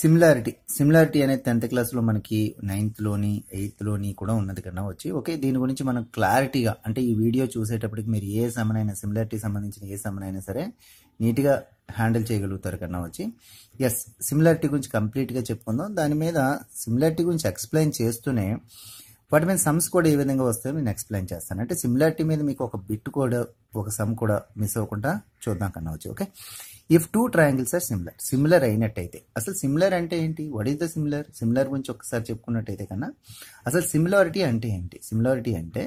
Similarity similarity అనేది tenth క్లాస్లో మనకి నైన్త్లోని ఎయిత్లోని కూడా ఉన్నది కన్నా వచ్చి ఓకే దీని గురించి మనం క్లారిటీగా అంటే ఈ వీడియో చూసేటప్పటికి మీరు ఏ సమనైనా సిమిలారిటీ సంబంధించిన ఏ సమనైనా సరే నీట్గా హ్యాండిల్ చేయగలుగుతారు కన్నా వచ్చి ఎస్ సిమిలారిటీ గురించి కంప్లీట్గా చెప్పుకుందాం దాని మీద సిమిలారిటీ గురించి ఎక్స్ప్లెయిన్ చేస్తూనే వాటి మీద సమ్స్ కూడా ఏ విధంగా వస్తాయో నేను ఎక్స్ప్లెయిన్ చేస్తాను అంటే సిమిలారిటీ మీద మీకు ఒక బిట్ కూడా ఒక సమ్ కూడా మిస్ అవ్వకుండా చూద్దాం కన్నా వచ్చి okay if two triangles are similar similar అయినట్టయితే అసలు సిమిలర్ అంటే ఏంటి what is the similar similar గురించి ఒకసారి చెప్పుకున్నట్టయితే కన్నా అసలు సిమిలారిటీ అంటే ఏంటి సిమిలారిటీ అంటే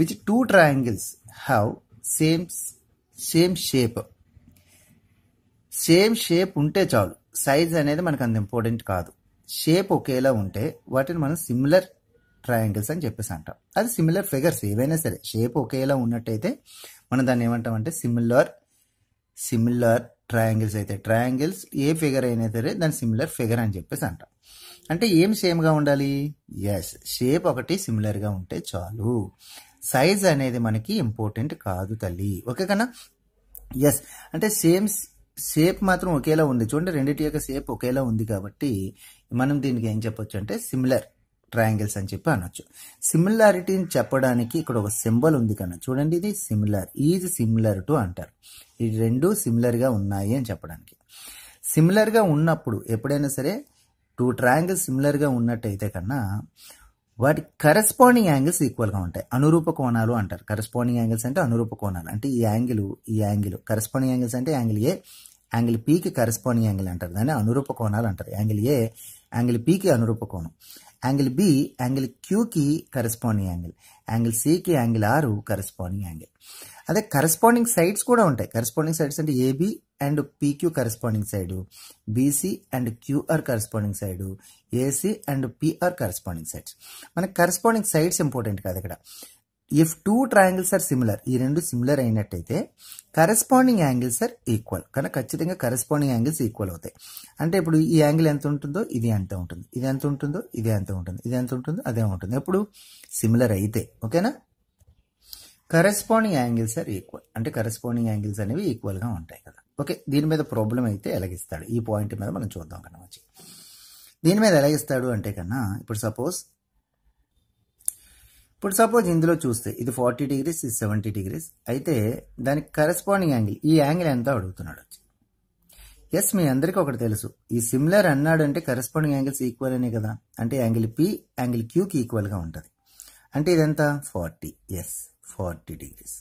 which two triangles have same same shape same shape ఉంటే చాలు సైజ్ అనేది మనకు అంత ఇంపార్టెంట్ కాదు షేప్ ఒకేలా ఉంటే వాటిని మనం సిమిలర్ ట్రయాంగిల్స్ అని చెప్పేసి అంటాం అది సిమిలర్ ఫిగర్స్ ఏవైనా సరే షేప్ ఒకేలా ఉన్నట్టయితే మనం దాన్ని ఏమంటాం అంటే సిమిలర్ సిమిలర్ ట్రయాంగిల్స్ అయితే ట్రయాంగిల్స్ ఏ ఫిగర్ అయినా సరే దాని సిమిలర్ ఫిగర్ అని చెప్పేసి అంటాం అంటే ఏం సేమ్గా ఉండాలి ఎస్ షేప్ ఒకటి సిమిలర్గా ఉంటే చాలు సైజ్ అనేది మనకి ఇంపార్టెంట్ కాదు తల్లి ఓకే కన్నా ఎస్ అంటే సేమ్ షేప్ మాత్రం ఒకేలా ఉంది చూడండి రెండింటి యొక్క షేప్ ఒకేలా ఉంది కాబట్టి మనం దీనికి ఏం చెప్పొచ్చు అంటే సిమిలర్ ట్రయాంగిల్స్ అని చెప్పి అనొచ్చు సిమిలారిటీని చెప్పడానికి ఇక్కడ ఒక సింబల్ ఉంది కన్నా చూడండి ఇది సిమిలర్ ఈజ్ సిమిలర్ టు అంటారు ఈ రెండు సిమిలర్గా ఉన్నాయి అని చెప్పడానికి సిమిలర్గా ఉన్నప్పుడు ఎప్పుడైనా సరే టూ ట్రయాంగిల్స్ సిమిలర్గా ఉన్నట్టయితే కన్నా వాటి కరస్పాండింగ్ యాంగిల్స్ ఈక్వల్గా ఉంటాయి అనురూప కోణాలు అంటారు కరస్పాండింగ్ యాంగిల్స్ అంటే అనురూప కోణాలు అంటే ఈ యాంగిల్ ఈ యాంగిల్ కరస్పాండింగ్ యాంగిల్స్ అంటే యాంగిల్ ఏ యాంగిల్ పీకి కరస్పాండింగ్ యాంగిల్ అంటారు దాన్ని అనురూప కోణాలు అంటారు యాంగిల్ ఏ యాంగిల్ పీకి అనురూప కోణం యాంగిల్ బి యాంగిల్ క్యూకి కరెస్పాండింగ్ యాంగిల్ యాంగిల్ సికి యాంగిల్ ఆర్ కరెస్పాండింగ్ యాంగిల్ అదే కరెస్పాండింగ్ సైడ్స్ కూడా ఉంటాయి కరెస్పాండింగ్ సైడ్స్ అంటే AB and PQ corresponding side BC and QR corresponding side AC and PR corresponding sides మనకి కరెస్పాండింగ్ సైడ్స్ ఇంపార్టెంట్ కాదు ఇక్కడ if two triangles are similar ఈ రెండు similar అయినట్టయితే కరెస్పాండింగ్ యాంగిల్స్ ఆర్ ఈక్వల్ కానీ ఖచ్చితంగా కరెస్పాండింగ్ యాంగిల్స్ ఈక్వల్ అవుతాయి అంటే ఇప్పుడు ఈ యాంగిల్ ఎంత ఉంటుందో ఇది ఎంత ఉంటుంది ఇది ఎంత ఉంటుందో ఇది ఎంత ఉంటుంది ఇది ఎంత ఉంటుందో అదే ఉంటుంది ఎప్పుడు సిమిలర్ అయితే ఓకేనా కరెస్పాండింగ్ యాంగిల్స్ ఆర్ ఈక్వల్ అంటే కరెస్పాండింగ్ యాంగిల్స్ అనేవి ఈక్వల్గా ఉంటాయి కదా ఓకే దీని మీద ప్రాబ్లం అయితే ఎలాగిస్తాడు ఈ పాయింట్ మీద మనం చూద్దాం కదా వచ్చి దీని మీద ఎలాగిస్తాడు అంటే కన్నా ఇప్పుడు సపోజ్ ఇప్పుడు సపోజ్ ఇందులో చూస్తే ఇది ఫార్టీ డిగ్రీస్ ఇది సెవెంటీ డిగ్రీస్ అయితే దానికి కరెస్పాండింగ్ యాంగిల్ ఈ యాంగిల్ ఎంత అడుగుతున్నాడు వచ్చి ఎస్ మీ అందరికీ ఒకటి తెలుసు ఈ సిమిలర్ అన్నాడు అంటే కరెస్పాండింగ్ యాంగిల్స్ ఈక్వల్ అనే కదా అంటే యాంగిల్ పి యాంగిల్ క్యూకి ఈక్వల్గా ఉంటుంది అంటే ఇదెంత ఫార్టీ ఎస్ ఫార్టీ డిగ్రీస్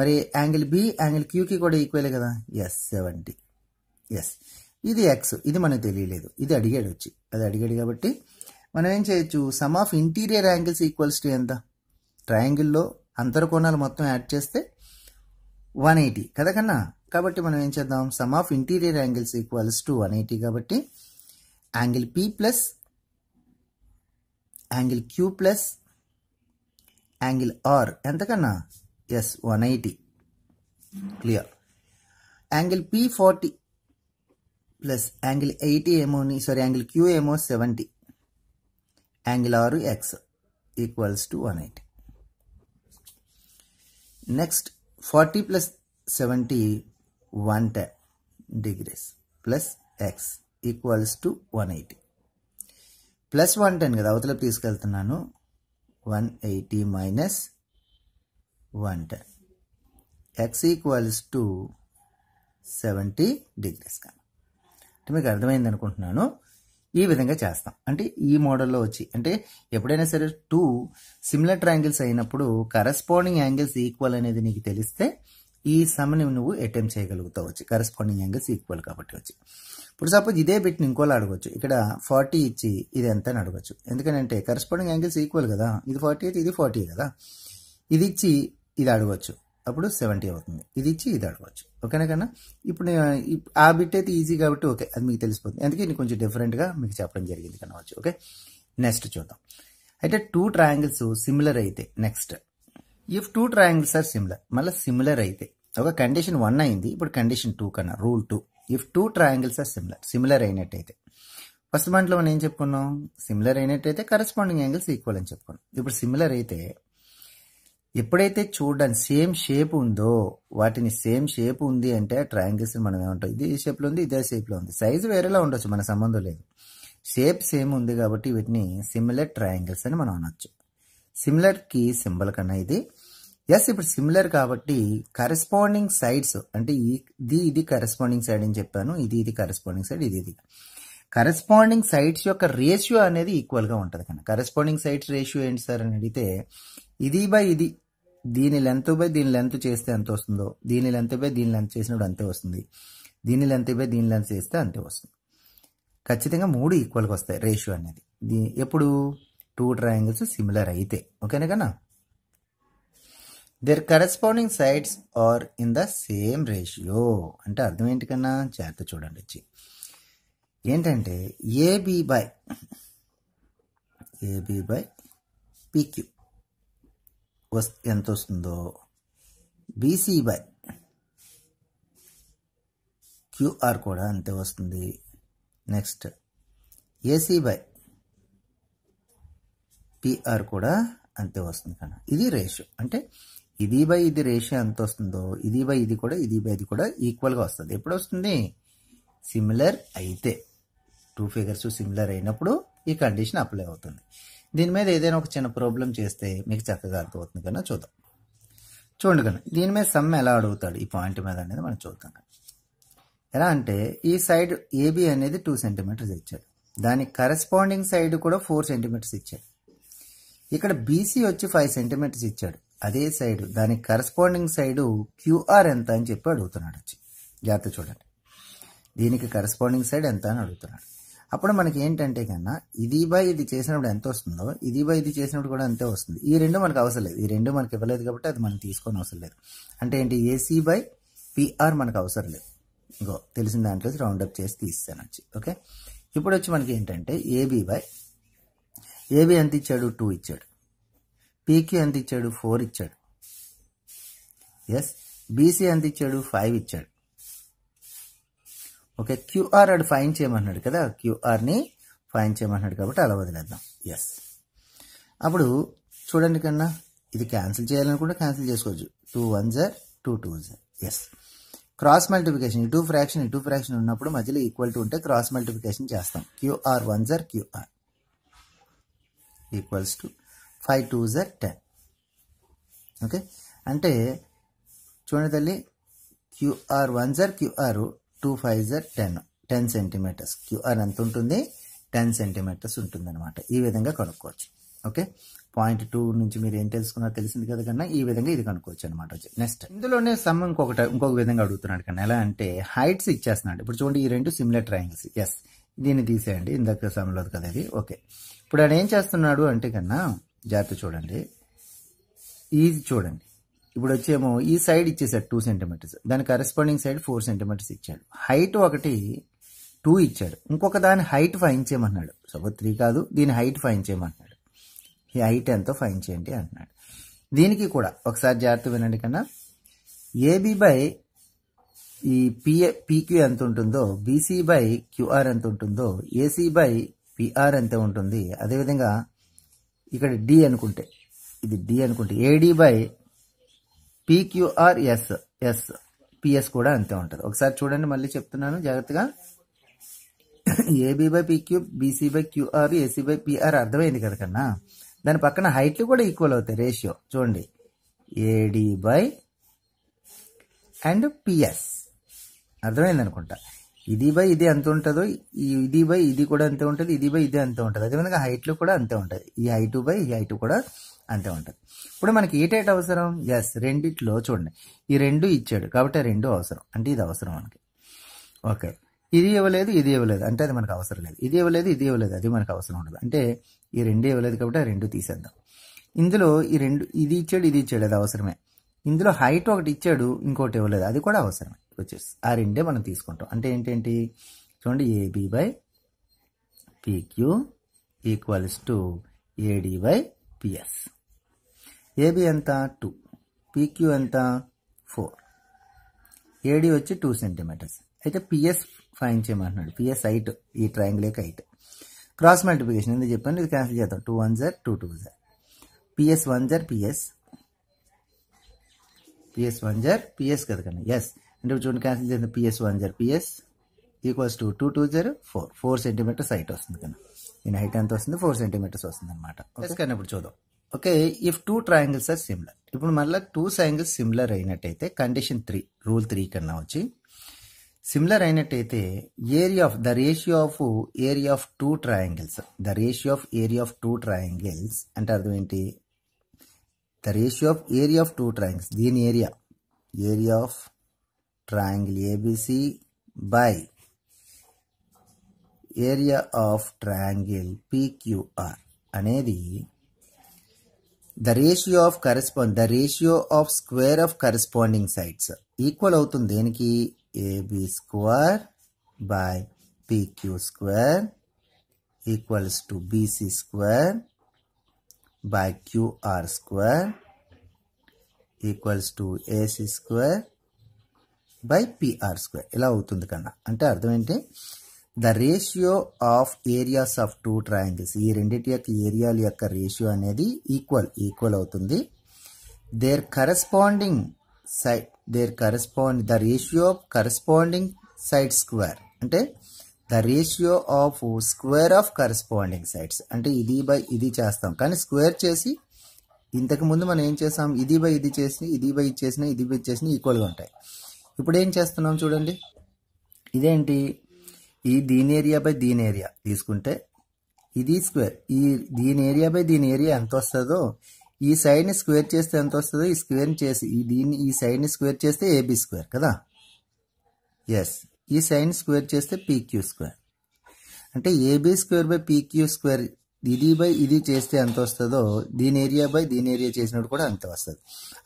మరి యాంగిల్ బి యాంగిల్ క్యూకి కూడా ఈక్వలే కదా ఎస్ సెవెంటీ ఎస్ ఇది ఎక్స్ ఇది మనకు తెలియలేదు ఇది అడిగాడు వచ్చి అది అడిగాడు కాబట్టి మనం ఏం చేయొచ్చు sum of interior angles equals to ఎంత ట్రయాంగిల్లో అంతరకోణాలు మొత్తం యాడ్ చేస్తే వన్ ఎయిటీ కదా కన్నా కాబట్టి మనం ఏం చేద్దాం sum of interior angles equals to one eighty కాబట్టి angle P plus angle Q plus angle R ఎంతకన్నా yes one eighty clear angle P forty plus angle eighty ఏమోని సారీ యాంగిల్ క్యూ ఏమో seventy X equals x one eighty next forty plus seventy one ten degrees plus X equals to one eighty plus one ten కదా అవతలకి తీసుకెళ్తున్నాను one eighty minus one ten X equals to seventy degrees కానీ అంటే మీకు అర్థమైంది అనుకుంటున్నాను ఈ విధంగా చేస్తాం అంటే ఈ మోడల్లో వచ్చి అంటే ఎప్పుడైనా సరే టూ సిమిలర్ ట్రాంగిల్స్ అయినప్పుడు కరస్పాండింగ్ యాంగిల్స్ ఈక్వల్ అనేది నీకు తెలిస్తే ఈ సమ్ని నువ్వు అటెంప్ట్ చేయగలుగుతావు వచ్చి కరస్పాండింగ్ యాంగిల్స్ ఈక్వల్ కాబట్టి వచ్చి ఇప్పుడు సపోజ్ ఇదే బిట్ని ఇంకోలా అడగచ్చు ఇక్కడ ఫార్టీ ఇచ్చి ఇది ఎంత అని అడగచ్చు ఎందుకంటే కరస్పాండింగ్ యాంగిల్స్ ఈక్వల్ కదా ఇది ఫార్టీ అయితే ఇది ఫార్టీ కదా ఇది ఇచ్చి ఇది అడగచ్చు అప్పుడు సెవెంటీ అవుతుంది ఇది ఇచ్చి ఇది అడగవచ్చు ఓకేనా కన్నా ఇప్పుడు ఆ బిట్ అయితే ఈజీ కాబట్టి ఓకే అది మీకు తెలిసిపోతుంది అందుకే నేను కొంచెం డిఫరెంట్గా మీకు చెప్పడం జరిగింది కనవచ్చు ఓకే నెక్స్ట్ చూద్దాం అయితే టూ ట్రయాంగిల్స్ సిమిలర్ అయితే next if two triangles are similar మళ్ళీ సిమిలర్ అయితే ఒక కండిషన్ వన్ అయింది ఇప్పుడు కండిషన్ టూ కన్నా rule two if two triangles are similar similar అయినట్టయితే ఫస్ట్ దాంట్లో మనం ఏం చెప్పుకున్నాం సిమిలర్ అయినట్టయితే కరెస్పాండింగ్ యాంగిల్స్ ఈక్వల్ అని చెప్పుకున్నాం ఇప్పుడు సిమిలర్ అయితే ఎప్పుడైతే చూడడానికి సేమ్ షేప్ ఉందో వాటిని సేమ్ షేప్ ఉంది అంటే ట్రయాంగిల్స్ మనం ఏమంటాం ఇది ఈ షేప్లో ఉంది ఇదే షేప్లో ఉంది సైజు వేరేలా ఉండొచ్చు మన సంబంధం లేదు షేప్ సేమ్ ఉంది కాబట్టి వీటిని సిమిలర్ ట్రయాంగిల్స్ అని మనం అనొచ్చు కి సింబల్ కన్నా ఇది ఎస్ ఇప్పుడు సిమిలర్ కాబట్టి కరెస్పాండింగ్ సైడ్స్ అంటే ఇది ఇది కరెస్పాండింగ్ సైడ్ అని చెప్పాను ఇది ఇది కరెస్పాండింగ్ సైడ్ ఇది ఇది కరెస్పాండింగ్ సైడ్స్ యొక్క రేషియో అనేది ఈక్వల్గా ఉంటుంది కన్నా కరెస్పాండింగ్ సైడ్స్ రేషియో ఏంటి సార్ అని అడిగితే ఇది బై ఇది దీని లెంత్ బై దీని లెంత్ చేస్తే ఎంత వస్తుందో దీని లెంత్ బై దీని లెంత్ చేసినప్పుడు అంతే వస్తుంది దీని లెంత్ బై దీని లెంత్ చేస్తే అంతే వస్తుంది ఖచ్చితంగా మూడు ఈక్వల్గా వస్తాయి రేషియో అనేది దీ ఎప్పుడు టూ ట్రయాంగిల్స్ సిమిలర్ అయితే ఓకేనా కన్నా their corresponding sides are in the same ratio అంటే అర్థం ఏంటి కన్నా జాగ్రత్త చూడండి వచ్చి ఏంటంటే AB by AB by PQ వస్ ఎంత వస్తుందో బీసీ బై క్యూఆర్ కూడా అంతే వస్తుంది నెక్స్ట్ ఏసీ బై పిఆర్ కూడా అంతే వస్తుంది కదా ఇది రేషియో అంటే ఇది బై ఇది రేషియో ఎంత వస్తుందో ఇది బై ఇది కూడా ఇది బై ఇది కూడా ఈక్వల్గా వస్తుంది ఎప్పుడు వస్తుంది సిమిలర్ అయితే టూ ఫిగర్స్ సిమిలర్ అయినప్పుడు ఈ కండిషన్ అప్లై అవుతుంది దీని మీద ఏదైనా ఒక చిన్న ప్రాబ్లం చేస్తే మీకు చక్కగా అర్థమవుతుంది కన్నా చూద్దాం చూడండి కన్నా దీని మీద సమ్ ఎలా అడుగుతాడు ఈ పాయింట్ మీద అనేది మనం చూద్దాం ఎలా అంటే ఈ సైడ్ ఏబి అనేది టూ సెంటీమీటర్స్ ఇచ్చాడు దానికి కరెస్పాండింగ్ సైడ్ కూడా ఫోర్ సెంటీమీటర్స్ ఇచ్చాడు ఇక్కడ బీసీ వచ్చి ఫైవ్ సెంటీమీటర్స్ ఇచ్చాడు అదే సైడ్ దానికి కరెస్పాండింగ్ సైడ్ క్యూఆర్ ఎంత అని చెప్పి అడుగుతున్నాడు వచ్చి జాగ్రత్త చూడండి దీనికి కరెస్పాండింగ్ సైడ్ ఎంత అని అడుగుతున్నాడు అప్పుడు మనకి ఏంటంటే కన్నా ఇది బై ఇది చేసినప్పుడు ఎంత వస్తుందో ఇది బై ఇది చేసినప్పుడు కూడా అంతే వస్తుంది ఈ రెండు మనకు అవసరం లేదు ఈ రెండు మనకి ఇవ్వలేదు కాబట్టి అది మనం తీసుకొని అవసరం లేదు అంటే ఏంటి ఏసీ బై పిఆర్ మనకు అవసరం లేదు ఇంకో తెలిసిన దాంట్లో రౌండప్ చేసి తీస్తాను వచ్చి ఓకే ఇప్పుడు వచ్చి మనకి ఏంటంటే ఏబీ బై ఏబీ ఎంత ఇచ్చాడు టూ ఇచ్చాడు పీక్యూ ఎంత ఇచ్చాడు ఫోర్ ఇచ్చాడు ఎస్ బీసీ ఎంత ఇచ్చాడు ఫైవ్ ఇచ్చాడు ఓకే క్యూఆర్ అడు ఫైన్ చేయమన్నాడు కదా క్యూఆర్ని ఫైన్ చేయమన్నాడు కాబట్టి అలా వదిలేద్దాం ఎస్ అప్పుడు చూడండి కన్నా ఇది క్యాన్సిల్ చేయాలనుకుంటే క్యాన్సిల్ చేసుకోవచ్చు టూ వన్ జర్ టూ టూ జర్ ఎస్ క్రాస్ మల్టిఫికేషన్ ఇటు ఫ్రాక్షన్ ఇటు ఫ్రాక్షన్ ఉన్నప్పుడు మధ్యలో ఈక్వల్ టు ఉంటే క్రాస్ మల్టిఫికేషన్ చేస్తాం క్యూఆర్ వన్ జర్ QR equals to five two జర్ టెన్ ఓకే అంటే చూడండి తల్లి క్యూఆర్ వన్ జర్ క్యూఆర్ టూ ఫైవ్ జర్ టెన్ టెన్ సెంటీమీటర్స్ క్యూఆర్ ఎంత ఉంటుంది టెన్ సెంటీమీటర్స్ ఉంటుందన్నమాట ఈ విధంగా కనుక్కోవచ్చు ఓకే పాయింట్ టూ నుంచి మీరు ఏం తెలుసుకున్నారో తెలిసింది కదా కన్నా ఈ విధంగా ఇది కనుక్కోవచ్చు అనమాట నెక్స్ట్ ఇందులోనే సమ్ ఇంకొకటి ఇంకొక విధంగా అడుగుతున్నాడు కన్నా ఎలా అంటే హైట్స్ ఇచ్చేస్తున్నాడు ఇప్పుడు చూడండి ఈ రెండు సిమిలర్ ట్రయాంగిల్స్ ఎస్ దీన్ని తీసేయండి ఇందాక సమ్లో కదా ఇది ఓకే ఇప్పుడు ఆయన ఏం చేస్తున్నాడు అంటే కన్నా జాగ్రత్త చూడండి ఇది చూడండి ఇప్పుడు వచ్చేమో ఈ సైడ్ ఇచ్చేసాడు టూ సెంటీమీటర్స్ దాని కరెస్పాండింగ్ సైడ్ ఫోర్ సెంటీమీటర్స్ ఇచ్చాడు హైట్ ఒకటి టూ ఇచ్చాడు ఇంకొక దాని హైట్ ఫైన్ చేయమన్నాడు సపోజ్ త్రీ కాదు దీని హైట్ ఫైన్ చేయమన్నాడు ఈ హైట్ ఎంతో ఫైన్ చేయండి అంటున్నాడు దీనికి కూడా ఒకసారి జాగ్రత్త వినండి కన్నా ఏబీ బై ఈ పిఏ పీక్యూ ఎంత ఉంటుందో బీసీ బై క్యూఆర్ ఎంత ఉంటుందో ఏసీ బై పిఆర్ ఎంత ఉంటుంది అదేవిధంగా ఇక్కడ డి అనుకుంటే ఇది డి అనుకుంటే AD by PQR yes yes PS కూడా అంతే ఉంటుంది ఒకసారి చూడండి మళ్ళీ చెప్తున్నాను జాగ్రత్తగా AB by PQ BC by QR AC by PR అర్థమైంది కదా కన్నా దాని పక్కన హైట్లు కూడా ఈక్వల్ అవుతాయి రేషియో చూడండి ఏడి బై అండ్ పిఎస్ అర్థమైంది అనుకుంటా ఇది బై ఇది ఎంత ఉంటుందో ఇది బై ఇది కూడా అంతే ఉంటుంది ఇది బై ఇది అంతే ఉంటుంది అదేవిధంగా హైట్లు కూడా అంతే ఉంటుంది ఈ హైటు బై ఈ హైటు కూడా అంతే ఉంటుంది ఇప్పుడు మనకి ఏ టైట్ అవసరం ఎస్ రెండిట్లో చూడండి ఈ రెండు ఇచ్చాడు కాబట్టి రెండు అవసరం అంటే ఇది అవసరం మనకి ఓకే ఇది ఇవ్వలేదు ఇది ఇవ్వలేదు అంటే అది మనకు అవసరం లేదు ఇది ఇవ్వలేదు ఇది ఇవ్వలేదు అది మనకు అవసరం ఉండదు అంటే ఈ రెండు ఇవ్వలేదు కాబట్టి రెండు తీసేద్దాం ఇందులో ఈ రెండు ఇది ఇచ్చాడు ఇది ఇచ్చాడు అది అవసరమే ఇందులో హైట్ ఒకటి ఇచ్చాడు ఇంకోటి ఇవ్వలేదు అది కూడా అవసరమే వచ్చేసి ఆ రెండే మనం తీసుకుంటాం అంటే ఏంటేంటి చూడండి AB by PQ equals to AD by PS AB ఎంత టూ పీక్యూ ఎంత ఫోర్ ఏడి వచ్చి టూ సెంటీమీటర్స్ అయితే పిఎస్ ఫైన్ చేయమంటున్నాడు పిఎస్ హైట్ ఈ ట్రయాంగిల్ యొక్క హైట్ క్రాస్ మల్టిప్లికేషన్ ఎందుకు చెప్పాను ఇది క్యాన్సిల్ చేద్దాం టూ వన్ జర్ టూ టూ జర్ పిఎస్ వన్ జర్ పిఎస్ పిఎస్ వన్ జర్ పిఎస్ కదా కదకండి ఎస్ అంటే చూడండి క్యాన్సిల్ చేద్దాం పిఎస్ వన్ జర్ PS equals to two two జర్ ఫోర్ ఫోర్ సెంటీమీటర్స్ హైట్ వస్తుంది కదా దీని హైట్ ఎంత వస్తుంది ఫోర్ సెంటీమీటర్స్ వస్తుంది అనమాట కానీ ఇప్పుడు చూద్దాం okay if two triangles are similar ఇప్పుడు మళ్ళీ టూ ట్రయాంగిల్స్ సిమిలర్ అయినట్టయితే కండిషన్ త్రీ రూల్ త్రీ కన్నా వచ్చి సిమిలర్ అయినట్టయితే area of the ratio of area of two triangles the ratio of area of two triangles అంటే అర్థం ఏంటి the ratio of area of two triangles దీని area area of triangle ABC by area of triangle PQR అనేది the ratio of correspond the ratio of square of corresponding sides equal అవుతుంది దేనికి AB square by PQ square equals to BC square by QR square equals to AC square by PR square ఇలా అవుతుంది కన్నా అంటే అర్థం ఏంటి the ratio of areas of two triangles ఈ రెండింటి యొక్క ఏరియాల యొక్క రేషియో అనేది ఈక్వల్ ఈక్వల్ అవుతుంది their corresponding side their correspond the ratio of corresponding side square అంటే the ratio of square of corresponding sides అంటే ఇది బై ఇది చేస్తాం కానీ స్క్వేర్ చేసి ఇంతకుముందు మనం ఏం చేస్తాం ఇది బై ఇది చేసిన ఇది బై ఇది చేసిన ఇది బై చేసిన ఈక్వల్గా ఉంటాయి ఇప్పుడు ఏం చేస్తున్నాం చూడండి ఇదేంటి ఈ దీని ఏరియా బై దీని ఏరియా తీసుకుంటే ఇది స్క్వేర్ ఈ దీని ఏరియా బై దీని ఏరియా ఎంత వస్తుందో ఈ సైడ్ని స్క్వేర్ చేస్తే ఎంత వస్తుందో ఈ స్క్వేర్ని చేసి ఈ దీన్ని ఈ సైడ్ని స్క్వేర్ చేస్తే ఏబీ స్క్వేర్ కదా ఎస్ ఈ సైడ్ని స్క్వేర్ చేస్తే పీక్యూ స్క్వేర్ అంటే AB square by PQ square ఇది బై ఇది చేస్తే ఎంత వస్తుందో దీని ఏరియా బై దీని ఏరియా చేసినప్పుడు కూడా అంత వస్తుంది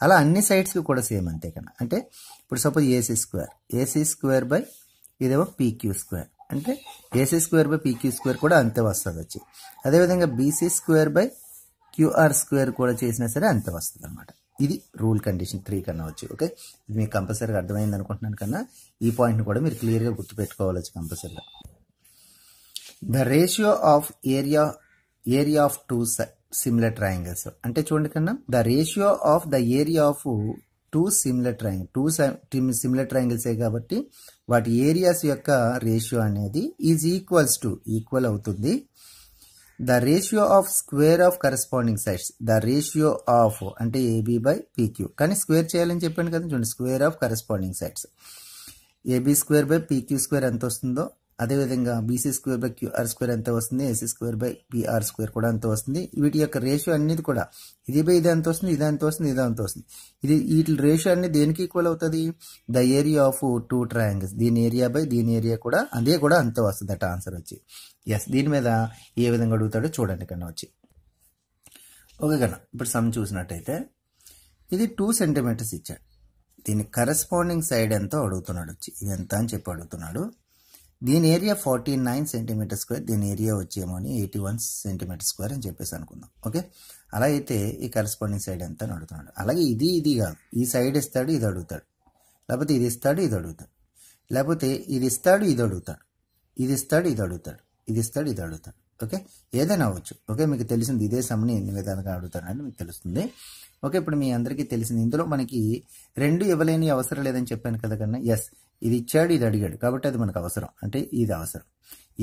అలా అన్ని సైడ్స్కి కూడా సేమ్ అంతే కదా అంటే ఇప్పుడు suppose AC square AC square by ఇదేమో పీక్యూ స్క్వేర్ అంటే AC square by PQ square కూడా అంతే వస్తుంది వచ్చి అదేవిధంగా BC square by QR square కూడా చేసినా సరే అంతే వస్తుంది అనమాట ఇది రూల్ కండిషన్ త్రీ కన్నా వచ్చి ఓకే ఇది మీకు కంపల్సరీగా అర్థమైంది అనుకుంటున్నాను కన్నా ఈ పాయింట్ని కూడా మీరు క్లియర్గా గుర్తుపెట్టుకోవాలి కంపల్సరీగా the ratio of area area of two similar triangles అంటే చూడండి కన్నా the ratio of the area of two similar triangle two similar ట్రయాంగిల్సే కాబట్టి వాటి ఏరియాస్ యొక్క రేషియో అనేది ఈజ్ ఈక్వల్స్ టు ఈక్వల్ అవుతుంది the ratio of square of corresponding sides the ratio of అంటే ఏబీ బై పీక్యూ కానీ స్క్వేర్ చేయాలని చెప్పాను కదా చూడండి square of corresponding sides AB square by PQ square ఎంత వస్తుందో అదేవిధంగా BC square by QR square ఎంత వస్తుంది AC square by BR square కూడా ఎంత వస్తుంది వీటి యొక్క రేషియో అనేది కూడా ఇది బై ఇది ఎంత వస్తుంది ఇది ఎంత వస్తుంది ఇది ఎంత వస్తుంది ఇది వీటి రేషియో అనేది దేనికి ఈక్వల్ అవుతుంది the area of two triangles దీని ఏరియా బై దీని ఏరియా కూడా అదే కూడా అంత వస్తుంది అట ఆన్సర్ వచ్చి ఎస్ దీని మీద ఏ విధంగా అడుగుతాడో చూడండి కన్నా వచ్చి ఓకే కన్నా ఇప్పుడు సమ్ చూసినట్టయితే ఇది టూ సెంటీమీటర్స్ ఇచ్చాడు దీని కరస్పాండింగ్ సైడ్ ఎంతో అడుగుతున్నాడు వచ్చి ఇది ఎంత అని చెప్పి అడుగుతున్నాడు దీని area forty nine centimetre square దీని ఏరియా వచ్చేమో అని ఎయిటీ వన్ సెంటీమీటర్ స్క్వేర్ అని చెప్పేసి అనుకుందాం ఓకే అలా అయితే ఈ కరస్పాండింగ్ సైడ్ ఎంత అడుగుతున్నాడు అలాగే ఇది ఇది కాదు ఈ సైడ్ ఇస్తాడు ఇది అడుగుతాడు లేకపోతే ఇది ఇస్తాడు ఇది అడుగుతాడు లేకపోతే ఇది ఇస్తాడు ఇది అడుగుతాడు ఇది ఇస్తాడు ఇది అడుగుతాడు ఇది ఇస్తాడు ఇది అడుగుతాడు ఓకే ఏదైనా అవ్వచ్చు ఓకే మీకు తెలిసింది ఇదే సమ్ని ఎన్ని విధాలుగా అడుగుతారని మీకు తెలుస్తుంది ఓకే ఇప్పుడు మీ అందరికీ తెలిసింది ఇందులో మనకి రెండు ఇవ్వలేని అవసరం లేదని చెప్పాను కదా కన్నా ఎస్ ఇది ఇచ్చాడు ఇది అడిగాడు కాబట్టి అది మనకు అవసరం అంటే ఇది అవసరం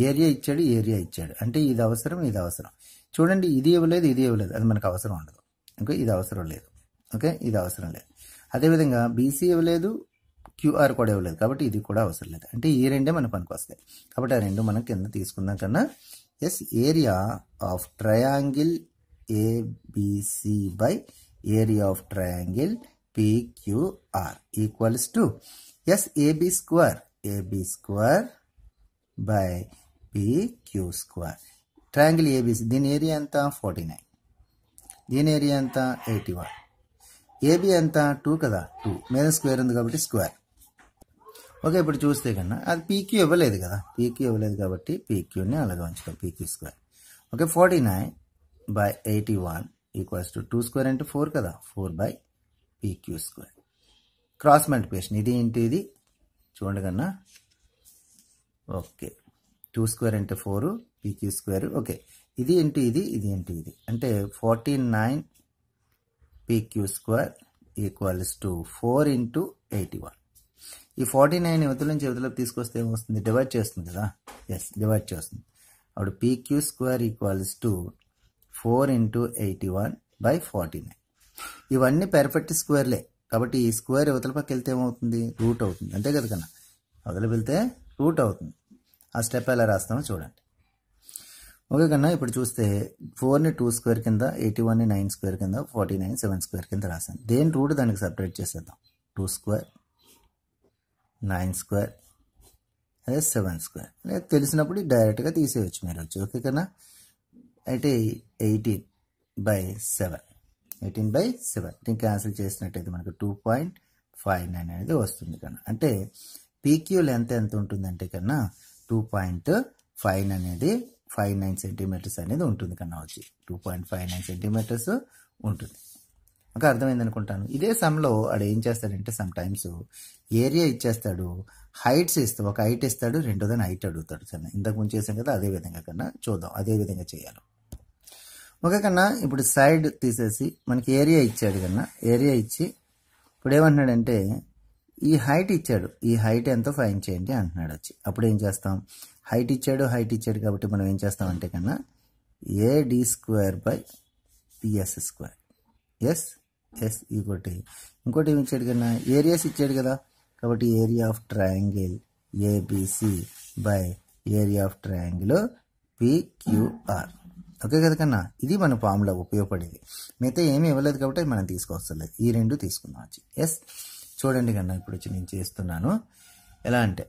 ఏరియా ఇచ్చాడు ఏరియా ఇచ్చాడు అంటే ఇది అవసరం ఇది అవసరం చూడండి ఇది ఇవ్వలేదు ఇది ఇవ్వలేదు అది మనకు అవసరం ఉండదు ఓకే ఇది అవసరం లేదు ఓకే ఇది అవసరం లేదు అదేవిధంగా బీసీ ఇవ్వలేదు క్యూఆర్ కూడా ఇవ్వలేదు కాబట్టి ఇది కూడా అవసరం లేదు అంటే ఈ రెండే మనకు పనికి వస్తాయి కాబట్టి ఆ రెండు మనం కింద తీసుకుందాం కన్నా yes area of triangle ABC by area of triangle PQR equals to yes AB square AB square by PQ square. Triangle AB దీని ఏరియా ఎంత ఫార్టీ నైన్ దీని ఏరియా ఎంత ఎయిటీ వన్ ఏబి ఎంత టూ కదా టూ మీద square ఉంది కాబట్టి square okay ఇప్పుడు చూస్తే కన్నా అది పీక్యూ ఇవ్వలేదు కదా పీక్యూ ఇవ్వలేదు కాబట్టి పీక్యూని అలాగే ఉంచుతాం PQ square okay forty nine by eighty one equals to two square అంటే ఫోర్ కదా four by PQ square cross multiplication ఇది ఏంటి ఇది చూడండి కన్నా ఓకే టూ స్క్వేర్ అంటే ఫోరు పీక్యూ స్క్వేర్ ఓకే ఇది ఏంటి ఇది ఇది ఏంటి ఇది అంటే forty nine PQ square equals to four into eighty one ఈ ఫార్టీ నైన్ యువతల నుంచి యువతలకు తీసుకొస్తే ఏమొస్తుంది డివైడ్ చేస్తుంది కదా ఎస్ డివైడ్ చేస్తుంది అప్పుడు PQ square equals to four into eighty one by forty nine ఇవన్నీ పెర్ఫెక్ట్ స్క్వేర్లే కాబట్టి ఈ స్క్వేర్ ఇవతల పక్క వెళ్తే ఏమవుతుంది రూట్ అవుతుంది అంతే కదా కన్నా అవతల వెళ్తే రూట్ అవుతుంది ఆ స్టెప్ ఎలా రాస్తామో చూడండి ఓకే కన్నా ఇప్పుడు చూస్తే ఫోర్ని టూ స్క్వేర్ కింద ఎయిటీ వన్ని నైన్ స్క్వేర్ కింద ఫార్టీ నైన్ సెవెన్ స్క్వేర్ కింద రాశాను దేని రూట్ దానికి సపరేట్ చేసేద్దాం టూ స్క్వేర్ నైన్ స్క్వేర్ అదే సెవెన్ స్క్వేర్ లేదా తెలిసినప్పుడు డైరెక్ట్గా తీసేయచ్చు మీరు వచ్చి ఓకే కన్నా అయితే eighteen by seven eighteen by seven దీన్ని క్యాన్సిల్ చేసినట్టయితే మనకు టూ పాయింట్ ఫైవ్ నైన్ అనేది వస్తుంది కన్నా అంటే పీక్యూ లెంత్ ఎంత ఉంటుందంటే కన్నా టూ పాయింట్ ఫైవ్ అనేది ఫైవ్ నైన్ సెంటీమీటర్స్ అనేది ఉంటుంది కన్నా వచ్చి two point five nine centimetres ఉంటుంది ఇంకా అర్థమైంది అనుకుంటాను ఇదే సమ్లో ఆడు ఏం చేస్తాడంటే సమ్ టైమ్స్ ఏరియా ఇచ్చేస్తాడు హైట్స్ ఇస్తాడు ఒక హైట్ ఇస్తాడు రెండోదని హైట్ అడుగుతాడు సరే ఇంతకు ముందు చేసాం కదా అదే విధంగా కన్నా చూద్దాం అదే విధంగా చేయాలి ఓకే కన్నా ఇప్పుడు సైడ్ తీసేసి మనకి ఏరియా ఇచ్చాడు కన్నా ఏరియా ఇచ్చి ఇప్పుడు ఏమంటున్నాడంటే ఈ హైట్ ఇచ్చాడు ఈ హైట్ ఎంతో ఫైన్ చేయండి అంటున్నాడు వచ్చి అప్పుడు ఏం చేస్తాం హైట్ ఇచ్చాడు హైట్ ఇచ్చాడు కాబట్టి మనం ఏం చేస్తాం అంటే కన్నా AD square by PS square yes yes ఇంకోటి ఇంకోటి ఏమి ఇచ్చాడు కన్నా ఏరియాస్ ఇచ్చాడు కదా కాబట్టి area of triangle ABC by area of triangle PQR okay కదా కన్నా ఇది మన ఫామ్లో ఉపయోగపడేది మిగతా ఏమి ఇవ్వలేదు కాబట్టి మనం తీసుకొస్తలేదు ఈ రెండు తీసుకుందాం వచ్చి ఎస్ చూడండి కన్నా ఇప్పుడు వచ్చి నేను చేస్తున్నాను ఎలా అంటే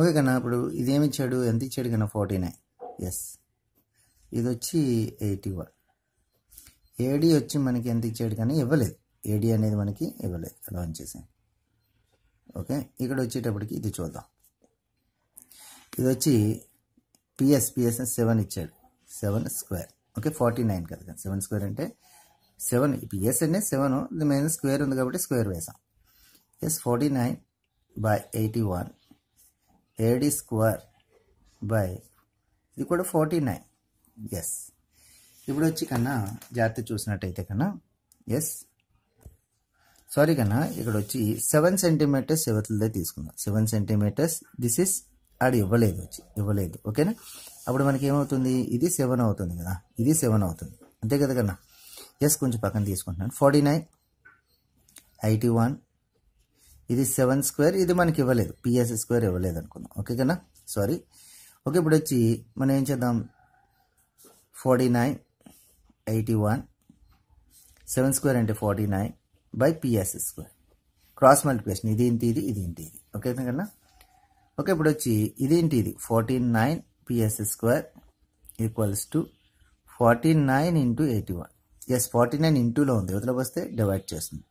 ఓకే కన్నా ఇప్పుడు ఇదేమి ఇచ్చాడు ఎంత ఇచ్చాడు కన్నా ఫార్టీ నైన్ ఎస్ ఇది వచ్చి ఎయిటీ వన్ ఏడీ వచ్చి మనకి ఎంత ఇచ్చాడు కానీ ఇవ్వలేదు ఏడీ అనేది మనకి ఇవ్వలేదు లాంచ్ చేసాను ఓకే ఇక్కడ వచ్చేటప్పటికి ఇది చూద్దాం ఇది వచ్చి పిఎస్పిఎస్ సెవెన్ ఇచ్చాడు seven square okay forty nine కదా సెవెన్ స్క్వేర్ అంటే సెవెన్ పిఎస్ అంటే సెవెన్ మెయిన్ స్క్వేర్ ఉంది కాబట్టి స్క్వేర్ వేసాం yes forty nine by eighty one AD square by ఇది కూడా ఫార్టీ నైన్ ఎస్ ఇప్పుడు వచ్చి కన్నా జాగ్రత్త చూసినట్టయితే కన్నా ఎస్ సారీ కన్నా ఇక్కడ వచ్చి సెవెన్ సెంటీమీటర్స్ ఎవరిదే తీసుకుందాం సెవెన్ సెంటీమీటర్స్ దిస్ ఇస్ అది ఇవ్వలేదు వచ్చి ఇవ్వలేదు ఓకేనా అప్పుడు మనకి ఏమవుతుంది ఇది సెవెన్ అవుతుంది కదా ఇది సెవెన్ అవుతుంది అంతే కదా కన్నా ఎస్ కొంచెం పక్కన తీసుకుంటున్నాను ఫార్టీ నైన్ ఎయిటీ వన్ ఇది సెవెన్ స్క్వేర్ ఇది మనకి ఇవ్వలేదు పిఎస్ స్క్వేర్ ఇవ్వలేదు అనుకున్నాం ఓకే కన్నా సారీ ఓకే ఇప్పుడు వచ్చి మనం ఏం చేద్దాం forty nine eighty one seven square అంటే forty nine by PS square cross multiplication ఇది ఇంటి ఇది ఇది ఇంటి ఇది ఓకే కన్నా ఓకే ఇప్పుడు వచ్చి ఇదేంటి ఇది fourteen nine PS square equals to forty nine into eighty one yes forty nine ఇంటూలో ఉంది యువతలోకి వస్తే డివైడ్ చేస్తుంది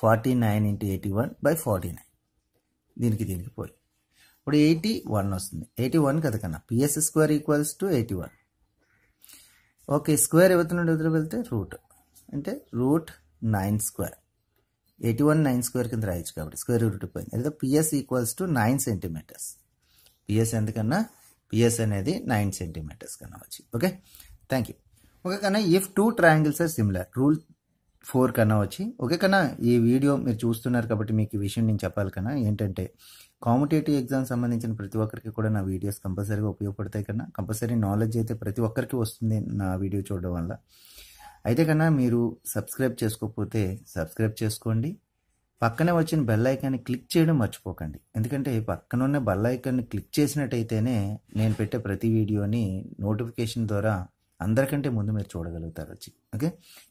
forty nine into eighty one by forty nine దీనికి దీనికి పోయి ఇప్పుడు ఎయిటీ వన్ వస్తుంది ఎయిటీ వన్ కదా కన్నా PS square equals to eighty one okay square యువత నుండి యువతలోకి వెళ్తే రూట్ అంటే root nine square eighty one nine square కింద రాయొచ్చు కాబట్టి స్క్వేర్ రూట్ పోయింది అయితే PS equals to nine centimetres PS ఎందుకన్నా పిఎస్ అనేది నైన్ సెంటీమీటర్స్ కన్నా వచ్చి ఓకే థ్యాంక్ యూ ఓకే కన్నా if two triangles are similar rule four కన్నా వచ్చి ఓకే కన్నా ఈ వీడియో మీరు చూస్తున్నారు కాబట్టి మీకు ఈ విషయం నేను చెప్పాలి కన్నా ఏంటంటే కాంపిటేటివ్ ఎగ్జామ్ సంబంధించిన ప్రతి ఒక్కరికి కూడా నా వీడియోస్ కంపల్సరీగా ఉపయోగపడతాయి కన్నా కంపల్సరీ నాలెడ్జ్ అయితే ప్రతి ఒక్కరికి వస్తుంది నా వీడియో చూడడం వల్ల అయితే కన్నా మీరు సబ్స్క్రైబ్ చేసుకోకపోతే సబ్స్క్రైబ్ చేసుకోండి పక్కనే వచ్చిన బెల్ ఐకాన్ని క్లిక్ చేయడం మర్చిపోకండి ఎందుకంటే పక్కన ఉన్న బెల్ ఐకాన్ని క్లిక్ చేసినట్టయితేనే నేను పెట్టే ప్రతి వీడియోని నోటిఫికేషన్ ద్వారా అందరికంటే ముందు మీరు చూడగలుగుతారు వచ్చి ఓకే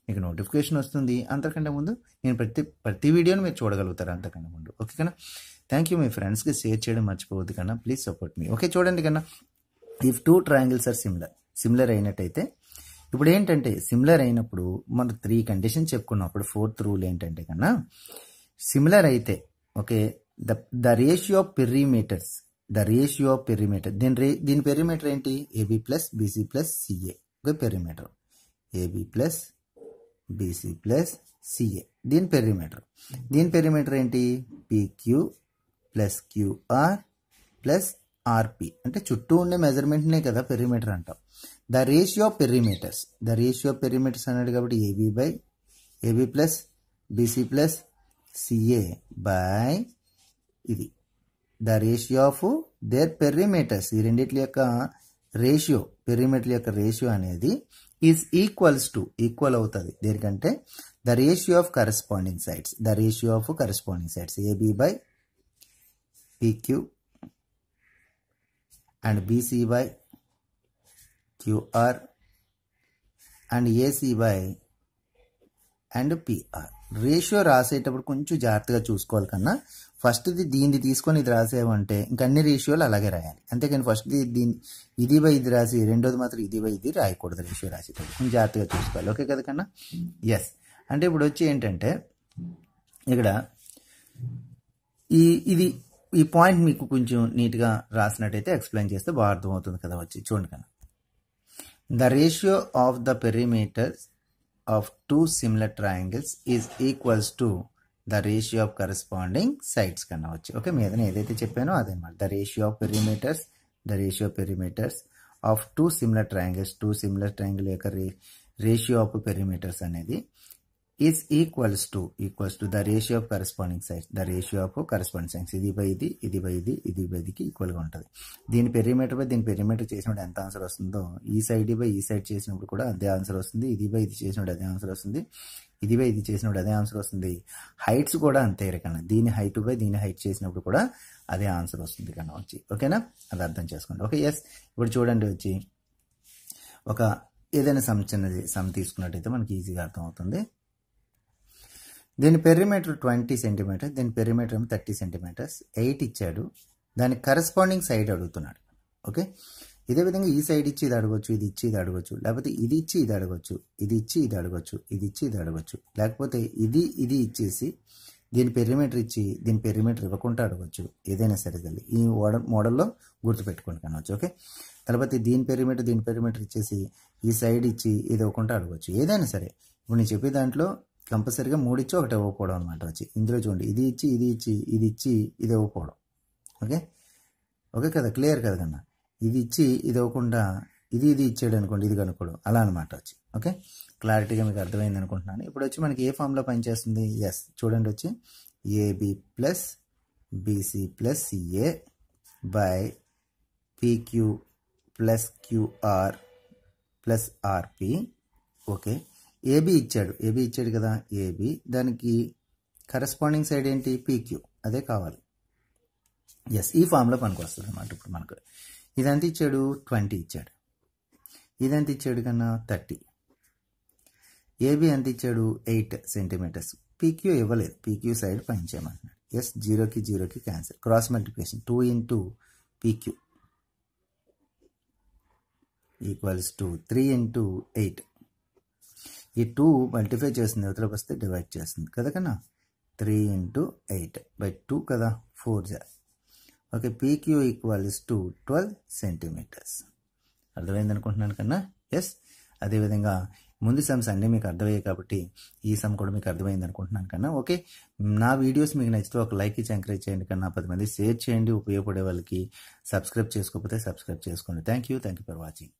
మీకు నోటిఫికేషన్ వస్తుంది అంతకంటే ముందు నేను ప్రతి ప్రతి వీడియోని మీరు చూడగలుగుతారు అంతకంటే ముందు ఓకే కన్నా థ్యాంక్ యూ మీ ఫ్రెండ్స్కి షేర్ చేయడం మర్చిపోవద్దు కన్నా ప్లీజ్ సపోర్ట్ మీ ఓకే చూడండి కన్నా if two triangles are similar similar అయినట్టయితే ఇప్పుడు ఏంటంటే సిమిలర్ అయినప్పుడు మనం త్రీ కండిషన్ చెప్పుకున్నాం అప్పుడు ఫోర్త్ రూల్ ఏంటంటే కన్నా సిమిలర్ అయితే okay the the ratio perimeters the ratio perimeter దీని రే దీని పెరిమీటర్ ఏంటి AB plus BC plus CA okay perimeter AB plus BC plus CA దీని పెరిమీటర్ దీని పెరిమీటర్ ఏంటి PQ plus QR plus RP అంటే చుట్టూ ఉండే మెజర్మెంట్నే కదా పెరిమీటర్ అంటాం the ratio perimeters the ratio perimeters అన్నాడు కాబట్టి AB by AB plus BC plus CA by ఇది the ratio of their perimeters ఈ రెండింటి యొక్క రేషియో పెరిమీటర్ యొక్క రేషియో అనేది ఈజ్ ఈక్వల్స్ టు ఈక్వల్ అవుతుంది దేనికంటే the ratio of corresponding sides the ratio of corresponding sides AB by PQ and BC by QR and AC by and PR ratio రాసేటప్పుడు కొంచెం జాగ్రత్తగా చూసుకోవాలి కన్నా ఫస్ట్ది దీన్ని తీసుకొని ఇది రాసేవంటే ఇంకన్ని రేషియోలు అలాగే రాయాలి అంతేకాని ఫస్ట్ది దీన్ని ఇది బై ఇది రాసి రెండోది మాత్రం ఇది బై ఇది రాయకూడదు రేషియో రాసేటప్పుడు కొంచెం జాగ్రత్తగా చూసుకోవాలి ఓకే కదా కన్నా ఎస్ అంటే ఇప్పుడు వచ్చి ఏంటంటే ఇక్కడ ఈ ఇది ఈ పాయింట్ మీకు కొంచెం నీట్గా రాసినట్టయితే ఎక్స్ప్లెయిన్ చేస్తే బాగా అర్థమవుతుంది కదా వచ్చి చూడండి కన్నా The ratio of the perimeters of two similar triangles is equals to the ratio of corresponding sides కన్నా వచ్చి ఓకే మీద నేను ఏదైతే చెప్పానో అదనమాట the ratio of perimeters the ratio perimeters of two similar triangles two similar triangle యొక్క ratio of perimeters అనేది is equals to equals to the ratio of corresponding sides the ratio of corresponding sides ఇది by ఇది ఇది by ఇది ఇది బైదికి ఈక్వల్గా ఉంటుంది దీని పెరిమీటర్ బై దీని పెరిమీటర్ చేసినప్పుడు ఎంత ఆన్సర్ వస్తుందో ఈ సైడ్ బై ఈ సైడ్ చేసినప్పుడు కూడా అదే ఆన్సర్ వస్తుంది ఇది బై ఇది చేసినప్పుడు అదే ఆన్సర్ వస్తుంది ఇది బై ఇది చేసినప్పుడు అదే ఆన్సర్ వస్తుంది హైట్స్ కూడా అంతే రకన్నా దీని హైట్ బై దీని హైట్ చేసినప్పుడు కూడా అదే ఆన్సర్ వస్తుంది కన్నా వచ్చి ఓకేనా అది అర్థం చేసుకోండి ఓకే ఎస్ ఇప్పుడు చూడండి వచ్చి ఒక ఏదైనా సమ్ చిన్నది సమ్ తీసుకున్నట్టయితే మనకి ఈజీగా అర్థమవుతుంది దీని పెరిమీటర్ ట్వంటీ సెంటీమీటర్స్ దీని పెరిమీటర్ ఏమో థర్టీ సెంటీమీటర్స్ ఎయిట్ ఇచ్చాడు దాని కరస్పాండింగ్ సైడ్ అడుగుతున్నాడు ఓకే ఇదే విధంగా ఈ సైడ్ ఇచ్చి ఇది అడగొచ్చు ఇది ఇచ్చి ఇది అడగొచ్చు లేకపోతే ఇది ఇచ్చి ఇది అడగొచ్చు ఇది ఇచ్చి ఇది అడగొచ్చు ఇది ఇచ్చి ఇది అడగొచ్చు లేకపోతే ఇది ఇది ఇచ్చేసి దీని పెరిమీటర్ ఇచ్చి దీని పెరిమీటర్ ఇవ్వకుండా అడగొచ్చు ఏదైనా సరే తల్లి ఈ మోడల్లో గుర్తుపెట్టుకోండి కనవచ్చు ఓకే తర్వాత దీని పెరిమీటర్ దీని పెరిమీటర్ ఇచ్చేసి ఈ సైడ్ ఇచ్చి ఇది ఇవ్వకుండా అడగొచ్చు ఏదైనా సరే ఇప్పుడు నేను చెప్పే దాంట్లో కంపల్సరీగా మూడు ఇచ్చి ఒకటి ఇవ్వకపోవడం అనమాట వచ్చి ఇందులో చూడండి ఇది ఇచ్చి ఇది ఇచ్చి ఇది ఇచ్చి ఇది ఇవ్వకపోవడం ఓకే ఓకే కదా క్లియర్ కదా కన్నా ఇది ఇచ్చి ఇది ఇవ్వకుండా ఇది ఇది ఇచ్చాడు అనుకోండి ఇది కనుక్కోవడం అలా అనమాట వచ్చి ఓకే క్లారిటీగా మీకు అర్థమైంది అనుకుంటున్నాను ఇప్పుడు వచ్చి మనకి ఏ ఫామ్లో పనిచేస్తుంది ఎస్ చూడండి వచ్చి AB plus BC plus A by PQ plus QR plus RP okay AB ఇచ్చాడు ఏబి ఇచ్చాడు కదా ఏబి దానికి కరెస్పాండింగ్ సైడ్ ఏంటి పీక్యూ అదే కావాలి ఎస్ ఈ ఫామ్లో వస్తుంది అనమాట ఇప్పుడు మనకు ఇదంత ఇచ్చాడు ట్వంటీ ఇచ్చాడు ఇదంత ఇచ్చాడు కన్నా థర్టీ ఏబి ఎంత ఇచ్చాడు ఎయిట్ సెంటీమీటర్స్ పీక్యూ ఇవ్వలేదు పీక్యూ సైడ్ పనిచేయమంటున్నాడు ఎస్ జీరోకి జీరోకి cancel cross multiplication two into PQ equals to three into eight ఈ టూ మల్టిఫై చేసింది అవతలకు వస్తే డివైడ్ చేస్తుంది కదా కన్నా three into eight by two కదా ఫోర్ జా okay PQ equal is to twelve centimetres అర్థమైంది అనుకుంటున్నాను కన్నా ఎస్ అదేవిధంగా ముందు సమ్స్ అన్నీ మీకు అర్థమయ్యాయి కాబట్టి ఈ సమ్ కూడా మీకు అర్థమైంది అనుకుంటున్నాను కన్నా ఓకే నా వీడియోస్ మీకు నచ్చితే ఒక లైక్ ఇచ్చి ఎంకరేజ్ చేయండి కన్నా పది మంది షేర్ చేయండి ఉపయోగపడే వాళ్ళకి సబ్స్క్రైబ్ చేసుకోకపోతే సబ్స్క్రైబ్ చేసుకోండి thank you thank you for watching